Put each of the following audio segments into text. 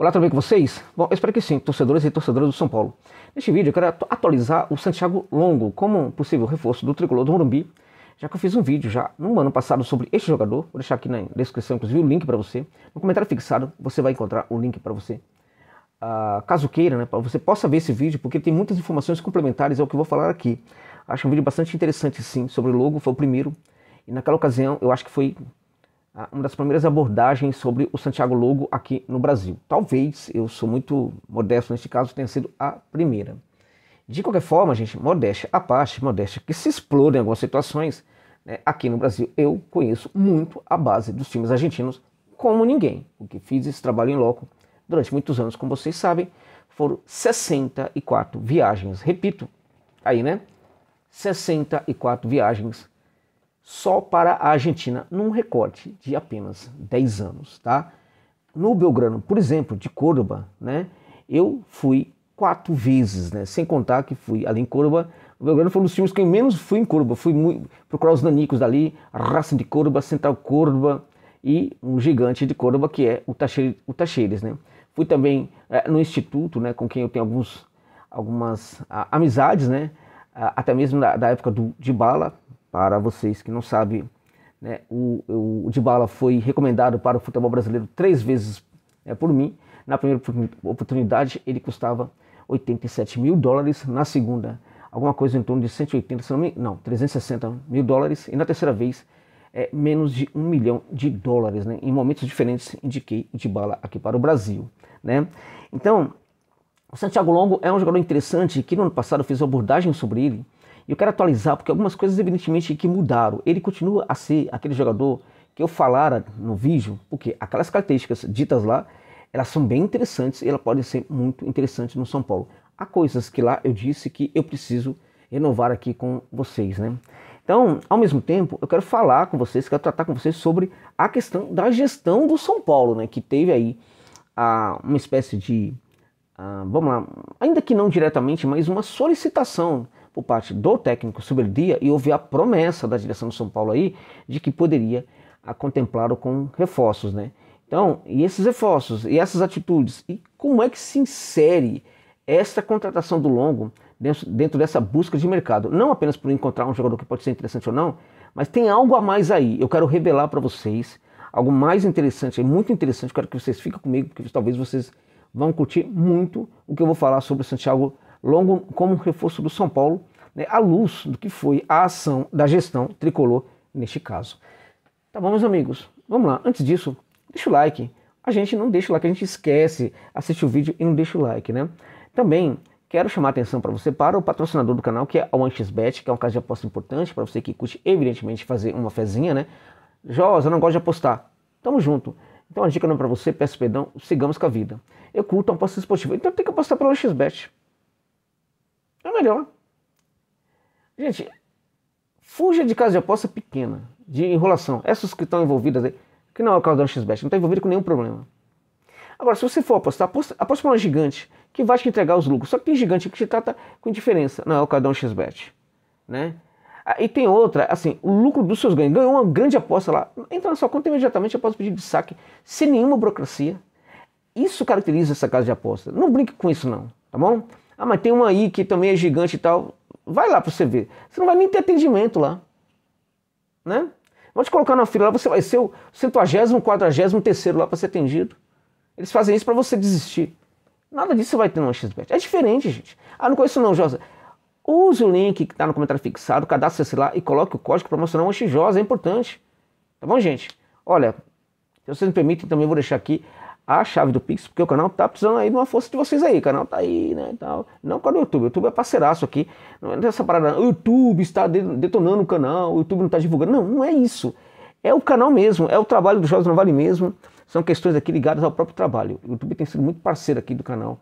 Olá, tudo bem com vocês? Bom, eu espero que sim, torcedores e torcedoras do São Paulo. Neste vídeo eu quero atualizar o Santiago Longo como um possível reforço do tricolor do Morumbi, já que eu fiz um vídeo já no ano passado sobre este jogador, vou deixar aqui na descrição inclusive o link para você. No comentário fixado você vai encontrar o link para você. Uh, caso queira, né, para você possa ver esse vídeo, porque tem muitas informações complementares ao é que eu vou falar aqui. Acho um vídeo bastante interessante sim, sobre o logo, foi o primeiro. E naquela ocasião eu acho que foi uma das primeiras abordagens sobre o Santiago Logo aqui no Brasil. Talvez, eu sou muito modesto neste caso, tenha sido a primeira. De qualquer forma, gente, modéstia à parte, modéstia que se explode em algumas situações, né, aqui no Brasil eu conheço muito a base dos filmes argentinos como ninguém, o que fiz esse trabalho em loco durante muitos anos, como vocês sabem, foram 64 viagens, repito, aí né, 64 viagens só para a Argentina, num recorte de apenas 10 anos, tá? No Belgrano, por exemplo, de Córdoba, né? Eu fui quatro vezes, né? Sem contar que fui ali em Córdoba. O Belgrano foi um dos filmes que eu menos fui em Córdoba. Fui muito, procurar os nanicos dali, a raça de Córdoba, Central Córdoba e um gigante de Córdoba que é o Tacheires, o né? Fui também é, no Instituto, né? Com quem eu tenho alguns, algumas a, amizades, né? A, até mesmo da, da época do, de Bala, para vocês que não sabem, né, o, o, o foi recomendado para o futebol brasileiro três vezes né, por mim. Na primeira oportunidade, ele custava 87 mil dólares. Na segunda, alguma coisa em torno de 180, se não, me, não 360 mil dólares. E na terceira vez, é, menos de um milhão de dólares. Né? Em momentos diferentes, indiquei o Dibala aqui para o Brasil. Né? Então, o Santiago Longo é um jogador interessante que no ano passado eu fiz uma abordagem sobre ele e eu quero atualizar, porque algumas coisas, evidentemente, que mudaram. Ele continua a ser aquele jogador que eu falara no vídeo, porque aquelas características ditas lá, elas são bem interessantes e elas podem ser muito interessantes no São Paulo. Há coisas que lá eu disse que eu preciso renovar aqui com vocês, né? Então, ao mesmo tempo, eu quero falar com vocês, quero tratar com vocês sobre a questão da gestão do São Paulo, né? Que teve aí ah, uma espécie de, ah, vamos lá, ainda que não diretamente, mas uma solicitação por parte do técnico sobre dia e houve a promessa da direção do São Paulo aí de que poderia contemplá-lo com reforços, né? Então, e esses reforços e essas atitudes, e como é que se insere essa contratação do longo dentro, dentro dessa busca de mercado? Não apenas por encontrar um jogador que pode ser interessante ou não, mas tem algo a mais aí. Eu quero revelar para vocês algo mais interessante, é muito interessante. Quero que vocês fiquem comigo, porque talvez vocês vão curtir muito o que eu vou falar sobre o Santiago logo como um reforço do São Paulo, né, à luz do que foi a ação da gestão tricolor neste caso. Tá bom, meus amigos? Vamos lá. Antes disso, deixa o like. A gente não deixa o like, a gente esquece, assiste o vídeo e não deixa o like, né? Também quero chamar a atenção para você para o patrocinador do canal, que é o Anxbet, que é um caso de aposta importante para você que curte, evidentemente, fazer uma fezinha, né? Josa, eu não gosto de apostar. Tamo junto. Então a dica não é para você, peço perdão, sigamos com a vida. Eu curto a aposta esportiva, então tem que apostar pelo Anxbet é melhor. Gente, fuja de casa de aposta pequena, de enrolação. Essas que estão envolvidas aí, que não é o caso da XBET, não está envolvido com nenhum problema. Agora, se você for apostar, aposta, aposta uma gigante que vai te entregar os lucros. Só que tem gigante que te trata com indiferença. Não é o Cardão da XBET, né? Ah, e tem outra, assim, o lucro dos seus ganhos. Ganhou uma grande aposta lá, entra na sua conta imediatamente após o pedido de saque, sem nenhuma burocracia. Isso caracteriza essa casa de aposta. Não brinque com isso não, tá bom? Ah, mas tem uma aí que também é gigante e tal. Vai lá para você ver. Você não vai nem ter atendimento lá. Né? Vamos te colocar na fila lá, você vai ser o centuagésimo, terceiro lá para ser atendido. Eles fazem isso para você desistir. Nada disso você vai ter no XBET. É diferente, gente. Ah, não conheço não, Josa. Use o link que está no comentário fixado, cadastre-se lá e coloque o código promocional Anxijosa, é importante. Tá bom, gente? Olha, se vocês me permitem, também vou deixar aqui a chave do Pix, porque o canal tá precisando aí de uma força de vocês aí. O canal tá aí, né? Tal. Não com o YouTube. O YouTube é parceiraço aqui. Não é dessa parada. O YouTube está detonando o canal, o YouTube não está divulgando. Não, não é isso. É o canal mesmo, é o trabalho do Jogos Não Vale mesmo. São questões aqui ligadas ao próprio trabalho. O YouTube tem sido muito parceiro aqui do canal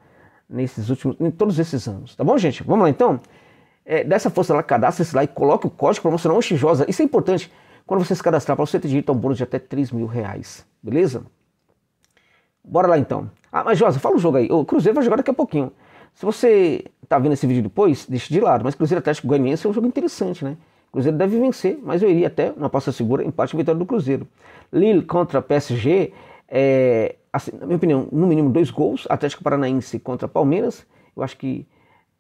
nesses últimos, em todos esses anos. Tá bom, gente? Vamos lá então? É, dessa força lá, cadastre-se lá e coloque o código promocional Oxijosa. É isso é importante. Quando você se cadastrar para você ter direito a um bônus de até 3 mil reais. Beleza? Bora lá então. Ah, mas Josa, fala o jogo aí. O Cruzeiro vai jogar daqui a pouquinho. Se você tá vendo esse vídeo depois, deixa de lado. Mas Cruzeiro Atlético Goianiense é um jogo interessante, né? Cruzeiro deve vencer, mas eu iria até uma passa segura, empate e vitória do Cruzeiro. Lille contra PSG, é, assim, na minha opinião, no mínimo dois gols. Atlético Paranaense contra Palmeiras. Eu acho que,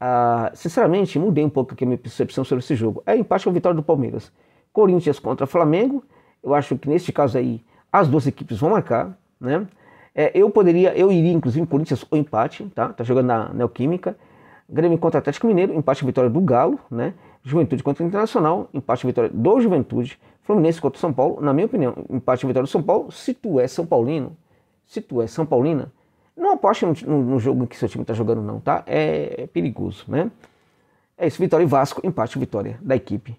ah, sinceramente, mudei um pouco aqui a minha percepção sobre esse jogo. É empate ou vitória do Palmeiras. Corinthians contra Flamengo. Eu acho que neste caso aí, as duas equipes vão marcar, né? É, eu poderia, eu iria inclusive em Corinthians ou empate, tá? Tá jogando na Neoquímica. Grêmio contra Atlético Mineiro, empate vitória do Galo, né? Juventude contra o Internacional, empate vitória do Juventude. Fluminense contra São Paulo, na minha opinião, empate vitória do São Paulo. Se tu é São Paulino, se tu é São Paulina, não aposte no, no, no jogo que seu time tá jogando, não, tá? É, é perigoso, né? É isso, Vitória e Vasco, empate vitória da equipe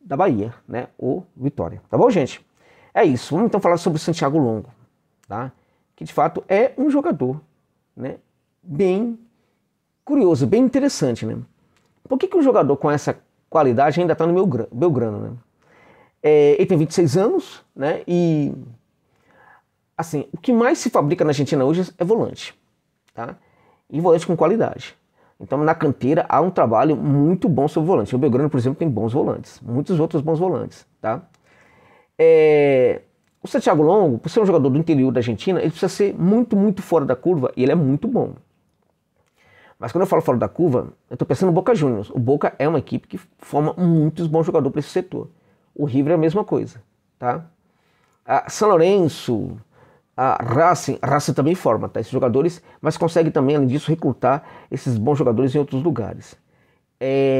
da Bahia, né? Ou Vitória. Tá bom, gente? É isso. Vamos então falar sobre o Santiago Longo, tá? que de fato é um jogador, né? Bem curioso, bem interessante, né? Por que, que um jogador com essa qualidade ainda está no meu Belgrano, né? É, ele tem 26 anos, né? E assim, o que mais se fabrica na Argentina hoje é volante, tá? E volante com qualidade. Então, na canteira há um trabalho muito bom sobre volante. O Belgrano, por exemplo, tem bons volantes, muitos outros bons volantes, tá? É, o Santiago Longo, por ser um jogador do interior da Argentina, ele precisa ser muito, muito fora da curva e ele é muito bom. Mas quando eu falo fora da curva, eu estou pensando no Boca Juniors. O Boca é uma equipe que forma muitos bons jogadores para esse setor. O River é a mesma coisa, tá? A São Lourenço, a Racing, a Racing também forma tá? esses jogadores, mas consegue também, além disso, recrutar esses bons jogadores em outros lugares. É,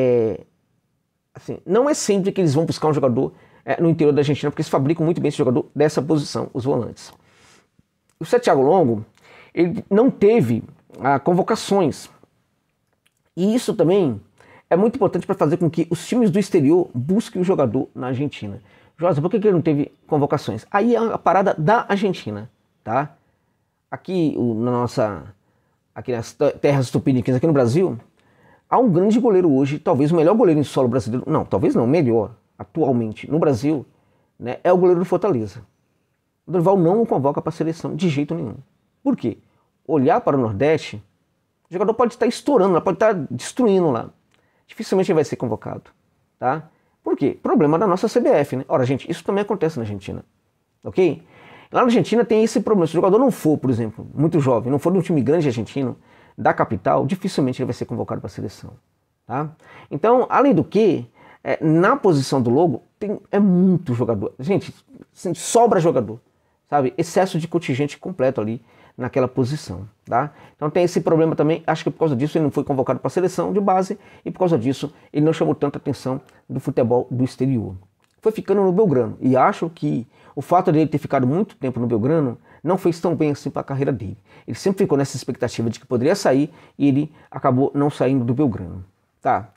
Assim, não é sempre que eles vão buscar um jogador é, no interior da Argentina, porque eles fabricam muito bem esse jogador dessa posição, os volantes. O Santiago Longo, ele não teve ah, convocações. E isso também é muito importante para fazer com que os times do exterior busquem o jogador na Argentina. Josa, por que, que ele não teve convocações? Aí é a parada da Argentina, tá? Aqui o, na nossa, aqui nas terras tupiniquins aqui no Brasil, Há um grande goleiro hoje, talvez o melhor goleiro em solo brasileiro, não, talvez não, melhor, atualmente, no Brasil, né, é o goleiro do Fortaleza. O Dorival não o convoca para a seleção de jeito nenhum. Por quê? Olhar para o Nordeste, o jogador pode estar estourando lá, pode estar destruindo lá. Dificilmente ele vai ser convocado, tá? Por quê? Problema da nossa CBF, né? Ora, gente, isso também acontece na Argentina, ok? Lá na Argentina tem esse problema. Se o jogador não for, por exemplo, muito jovem, não for de um time grande argentino, da capital, dificilmente ele vai ser convocado para a seleção. Tá? Então, além do que, é, na posição do Lobo, tem, é muito jogador. Gente, assim, sobra jogador, sabe? Excesso de contingente completo ali naquela posição, tá? Então tem esse problema também, acho que por causa disso ele não foi convocado para a seleção de base e por causa disso ele não chamou tanta atenção do futebol do exterior. Foi ficando no Belgrano e acho que o fato dele ter ficado muito tempo no Belgrano não fez tão bem assim para a carreira dele. Ele sempre ficou nessa expectativa de que poderia sair e ele acabou não saindo do Belgrano. Tá.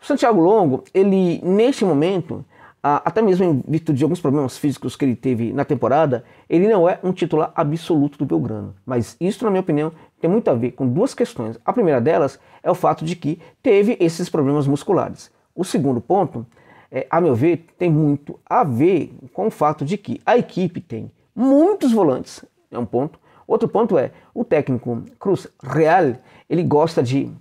O Santiago Longo, ele neste momento, até mesmo em virtude de alguns problemas físicos que ele teve na temporada, ele não é um titular absoluto do Belgrano. Mas isso, na minha opinião, tem muito a ver com duas questões. A primeira delas é o fato de que teve esses problemas musculares. O segundo ponto, é, a meu ver, tem muito a ver com o fato de que a equipe tem muitos volantes. É um ponto. Outro ponto é, o técnico Cruz Real, ele gosta de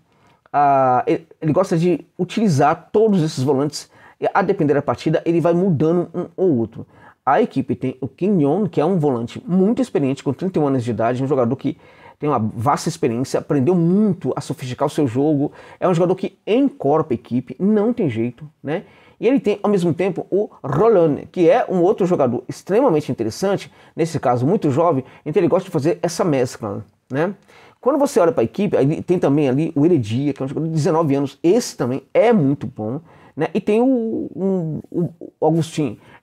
uh, ele, gosta de utilizar todos esses volantes a depender da partida, ele vai mudando um ou outro. A equipe tem o Quinhon, que é um volante muito experiente, com 31 anos de idade, um jogador que tem uma vasta experiência, aprendeu muito a sofisticar o seu jogo, é um jogador que encorpa a equipe, não tem jeito, né? E ele tem ao mesmo tempo o Rolone, que é um outro jogador extremamente interessante, nesse caso muito jovem, então ele gosta de fazer essa mescla, né? Quando você olha para a equipe, tem também ali o Heredia, que é um jogador de 19 anos, esse também é muito bom, né? E tem o, um, o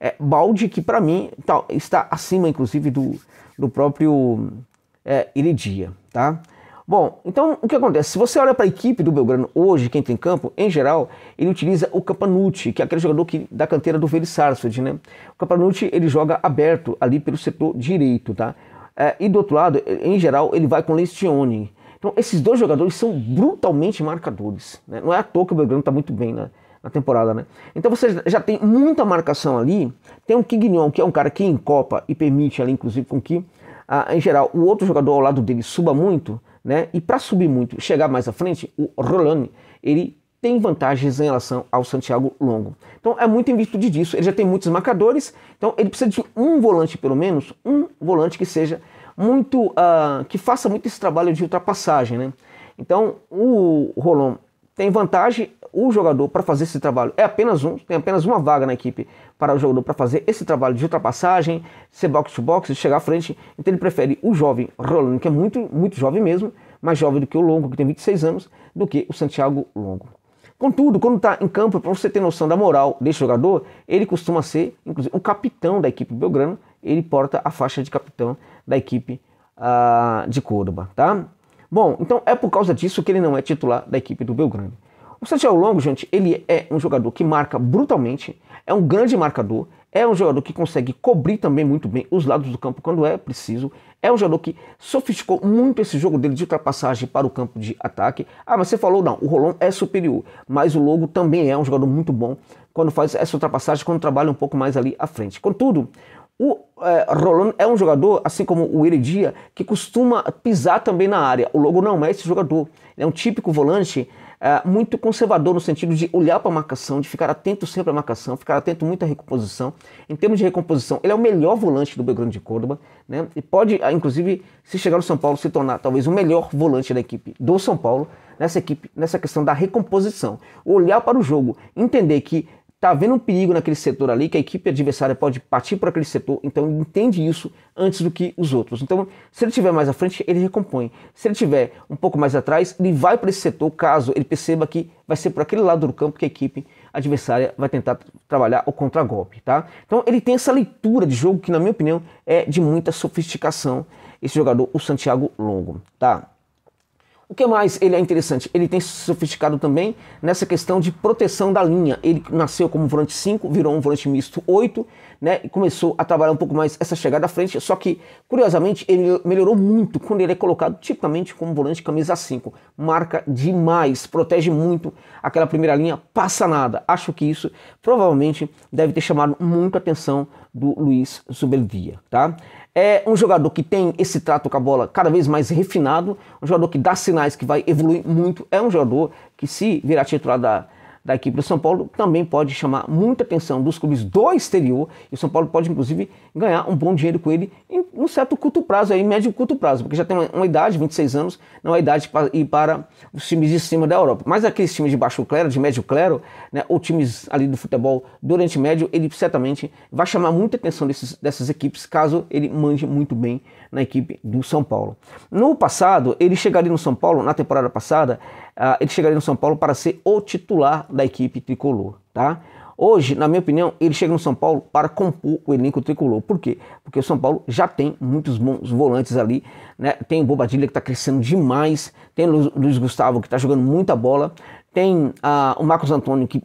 é, Balde, que para mim tá, está acima, inclusive, do, do próprio é, Heredia, tá? Bom, então o que acontece? Se você olha para a equipe do Belgrano hoje, quem entra em campo, em geral, ele utiliza o Campanucci, que é aquele jogador que, da canteira do Vélez Sarsfield, né? O Campanucci, ele joga aberto ali pelo setor direito, tá? É, e do outro lado, em geral, ele vai com Lestione. Então, esses dois jogadores são brutalmente marcadores, né? Não é à toa que o Belgrano está muito bem, na temporada, né? Então você já tem muita marcação ali. Tem o Quignon, que é um cara que encopa e permite ali, inclusive, com que, ah, em geral, o outro jogador ao lado dele suba muito né? E para subir muito, chegar mais à frente, o Rolani, ele tem vantagens em relação ao Santiago Longo. Então é muito em virtude disso. Ele já tem muitos marcadores, então ele precisa de um volante pelo menos, um volante que seja muito, uh, que faça muito esse trabalho de ultrapassagem, né? Então o Rolon tem vantagem o jogador para fazer esse trabalho. É apenas um, tem apenas uma vaga na equipe para o jogador para fazer esse trabalho de ultrapassagem, ser box to box, chegar à frente. Então ele prefere o jovem Rolando, que é muito, muito jovem mesmo, mais jovem do que o Longo, que tem 26 anos, do que o Santiago Longo. Contudo, quando está em campo, para você ter noção da moral desse jogador, ele costuma ser, inclusive, o capitão da equipe Belgrano. Ele porta a faixa de capitão da equipe uh, de Córdoba, tá? Bom, então é por causa disso que ele não é titular da equipe do Belgrano. O Santiago Longo, gente, ele é um jogador que marca brutalmente, é um grande marcador, é um jogador que consegue cobrir também muito bem os lados do campo quando é preciso, é um jogador que sofisticou muito esse jogo dele de ultrapassagem para o campo de ataque. Ah, mas você falou, não, o Rolon é superior, mas o Longo também é um jogador muito bom quando faz essa ultrapassagem, quando trabalha um pouco mais ali à frente. Contudo, o é, Roland é um jogador, assim como o Iridia, que costuma pisar também na área. O Logo não é esse jogador. Ele é um típico volante é, muito conservador no sentido de olhar para a marcação, de ficar atento sempre à marcação, ficar atento muito à recomposição. Em termos de recomposição, ele é o melhor volante do Belgrano de Córdoba, né? E pode, ah, inclusive, se chegar no São Paulo, se tornar talvez o melhor volante da equipe do São Paulo nessa equipe, nessa questão da recomposição. Olhar para o jogo, entender que tá vendo um perigo naquele setor ali, que a equipe adversária pode partir para aquele setor, então ele entende isso antes do que os outros. Então, se ele tiver mais à frente, ele recompõe. Se ele tiver um pouco mais atrás, ele vai para esse setor, caso ele perceba que vai ser por aquele lado do campo que a equipe adversária vai tentar trabalhar o contragolpe, tá? Então, ele tem essa leitura de jogo que, na minha opinião, é de muita sofisticação esse jogador, o Santiago Longo, tá? O que mais ele é interessante? Ele tem sofisticado também nessa questão de proteção da linha. Ele nasceu como volante 5, virou um volante misto 8, né? E começou a trabalhar um pouco mais essa chegada à frente. Só que, curiosamente, ele melhorou muito quando ele é colocado tipicamente como volante camisa 5. Marca demais, protege muito aquela primeira linha, passa nada. Acho que isso provavelmente deve ter chamado muita atenção do Luiz Zubeldia, tá? É um jogador que tem esse trato com a bola cada vez mais refinado, um jogador que dá sinais que vai evoluir muito, é um jogador que se virar titular da da equipe do São Paulo também pode chamar muita atenção dos clubes do exterior e o São Paulo pode inclusive ganhar um bom dinheiro com ele em um certo curto prazo, aí médio curto prazo, porque já tem uma, uma idade, 26 anos, não é idade para ir para os times de cima da Europa. Mas aqueles times de baixo clero, de médio clero, né, ou times ali do futebol do Oriente Médio, ele certamente vai chamar muita atenção desses, dessas equipes caso ele mande muito bem na equipe do São Paulo. No passado, ele chegaria no São Paulo, na temporada passada, uh, ele chegaria no São Paulo para ser o titular da equipe tricolor, tá? Hoje, na minha opinião, ele chega no São Paulo para compor o elenco tricolor. Por quê? Porque o São Paulo já tem muitos bons volantes ali. Né? Tem o Bobadilha que está crescendo demais. Tem o Luiz Gustavo que está jogando muita bola. Tem ah, o Marcos Antônio que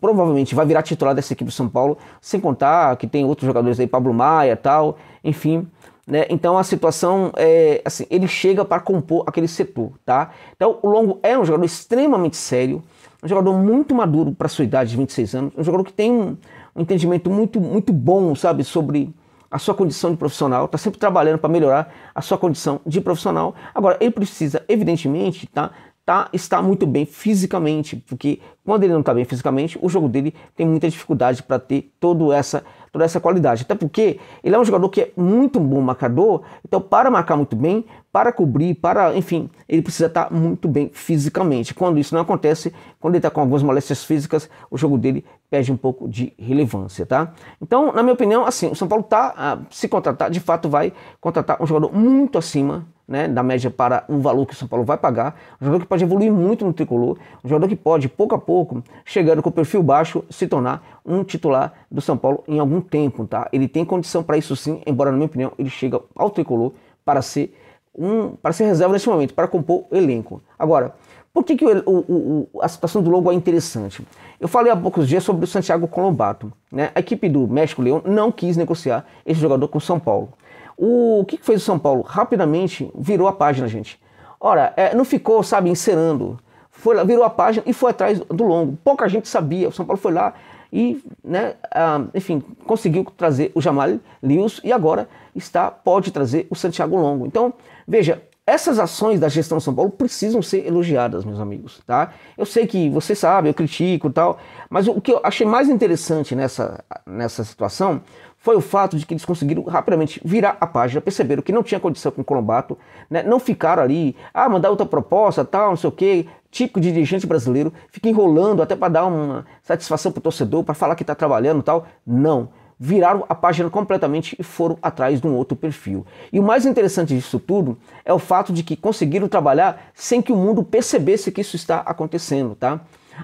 provavelmente vai virar titular dessa equipe do São Paulo. Sem contar que tem outros jogadores aí, Pablo Maia tal. Enfim, né? Então a situação é assim, ele chega para compor aquele setor, tá? Então o Longo é um jogador extremamente sério, um jogador muito maduro para sua idade de 26 anos, um jogador que tem um, um entendimento muito muito bom, sabe, sobre a sua condição de profissional, está sempre trabalhando para melhorar a sua condição de profissional. Agora ele precisa, evidentemente, tá? Tá, está muito bem fisicamente, porque quando ele não está bem fisicamente, o jogo dele tem muita dificuldade para ter toda essa toda essa qualidade. Até porque ele é um jogador que é muito bom marcador, então para marcar muito bem, para cobrir, para, enfim, ele precisa estar muito bem fisicamente. Quando isso não acontece, quando ele está com algumas moléstias físicas, o jogo dele perde um pouco de relevância, tá? Então, na minha opinião, assim, o São Paulo tá, ah, se contratar, de fato vai contratar um jogador muito acima né, da média para o valor que o São Paulo vai pagar, um jogador que pode evoluir muito no tricolor, um jogador que pode, pouco a pouco, chegando com o perfil baixo, se tornar um titular do São Paulo em algum tempo, tá? Ele tem condição para isso sim, embora na minha opinião ele chega ao tricolor para ser um, para ser reserva nesse momento, para compor o elenco. Agora, por que, que o, o, o, a situação do Lobo é interessante? Eu falei há poucos dias sobre o Santiago Colombato. Né? A equipe do México Leão não quis negociar esse jogador com o São Paulo. O, o que, que, fez o São Paulo? Rapidamente virou a página, gente. Ora, é, não ficou, sabe, encerando. Foi lá, virou a página e foi atrás do longo. Pouca gente sabia. O São Paulo foi lá e, né, ah, enfim, conseguiu trazer o Jamal Lewis e agora está pode trazer o Santiago Longo. Então, veja, essas ações da gestão São Paulo precisam ser elogiadas, meus amigos, tá? Eu sei que você sabe, eu critico e tal, mas o que eu achei mais interessante nessa, nessa situação foi o fato de que eles conseguiram rapidamente virar a página, perceberam que não tinha condição com o Colombato, né? não ficaram ali, ah, mandar outra proposta, tal, não sei o quê, típico de dirigente brasileiro, fica enrolando até para dar uma satisfação para o torcedor, para falar que está trabalhando tal. Não viraram a página completamente e foram atrás de um outro perfil. E o mais interessante disso tudo é o fato de que conseguiram trabalhar sem que o mundo percebesse que isso está acontecendo, tá?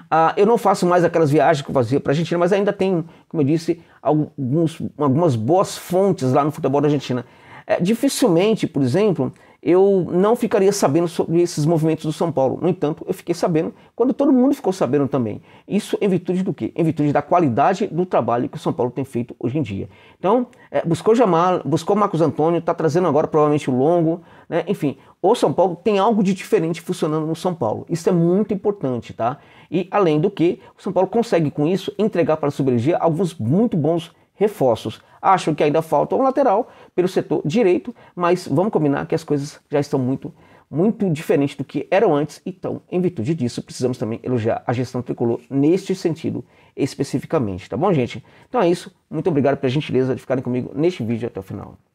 Ah, eu não faço mais aquelas viagens que eu fazia para a Argentina, mas ainda tenho, como eu disse, alguns, algumas boas fontes lá no futebol da Argentina. É, dificilmente, por exemplo, eu não ficaria sabendo sobre esses movimentos do São Paulo. No entanto, eu fiquei sabendo quando todo mundo ficou sabendo também. Isso em virtude do quê? Em virtude da qualidade do trabalho que o São Paulo tem feito hoje em dia. Então, é, buscou Jamal, buscou Marcos Antônio, está trazendo agora provavelmente o Longo, né? enfim. O São Paulo tem algo de diferente funcionando no São Paulo. Isso é muito importante, tá? E além do que, o São Paulo consegue com isso entregar para a Superliga alguns muito bons reforços. Acho que ainda falta um lateral pelo setor direito, mas vamos combinar que as coisas já estão muito, muito diferentes do que eram antes. Então, em virtude disso, precisamos também elogiar a gestão tricolor neste sentido especificamente, tá bom, gente? Então é isso. Muito obrigado pela gentileza de ficarem comigo neste vídeo até o final.